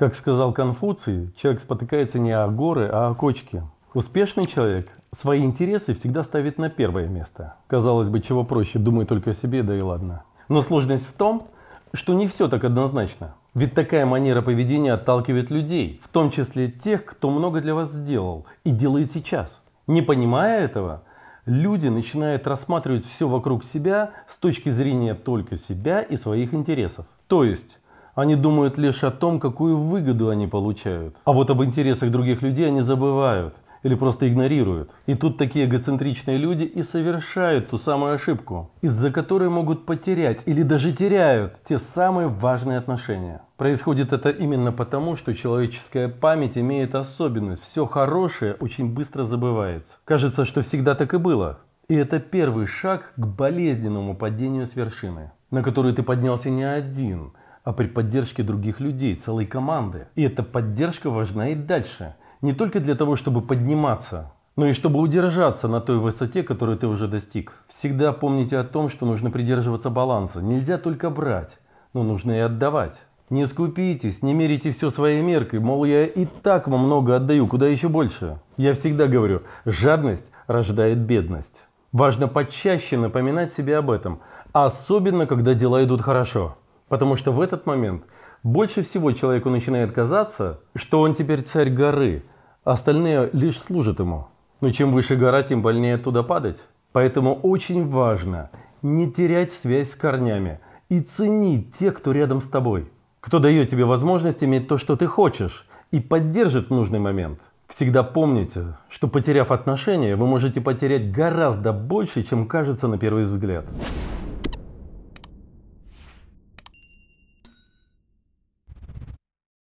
Как сказал Конфуций, человек спотыкается не о горы, а о кочке. Успешный человек свои интересы всегда ставит на первое место. Казалось бы, чего проще, думай только о себе, да и ладно. Но сложность в том, что не все так однозначно. Ведь такая манера поведения отталкивает людей, в том числе тех, кто много для вас сделал и делает сейчас. Не понимая этого, люди начинают рассматривать все вокруг себя с точки зрения только себя и своих интересов. То есть они думают лишь о том, какую выгоду они получают. А вот об интересах других людей они забывают или просто игнорируют. И тут такие эгоцентричные люди и совершают ту самую ошибку, из-за которой могут потерять или даже теряют те самые важные отношения. Происходит это именно потому, что человеческая память имеет особенность. Все хорошее очень быстро забывается. Кажется, что всегда так и было. И это первый шаг к болезненному падению с вершины, на который ты поднялся не один – а при поддержке других людей, целой команды. И эта поддержка важна и дальше. Не только для того, чтобы подниматься, но и чтобы удержаться на той высоте, которую ты уже достиг. Всегда помните о том, что нужно придерживаться баланса. Нельзя только брать, но нужно и отдавать. Не скупитесь, не мерите все своей меркой, мол, я и так вам много отдаю, куда еще больше. Я всегда говорю, жадность рождает бедность. Важно почаще напоминать себе об этом, особенно когда дела идут хорошо. Потому что в этот момент больше всего человеку начинает казаться, что он теперь царь горы, а остальные лишь служат ему. Но чем выше гора, тем больнее туда падать. Поэтому очень важно не терять связь с корнями и ценить тех, кто рядом с тобой, кто дает тебе возможность иметь то, что ты хочешь, и поддержит в нужный момент. Всегда помните, что потеряв отношения, вы можете потерять гораздо больше, чем кажется на первый взгляд.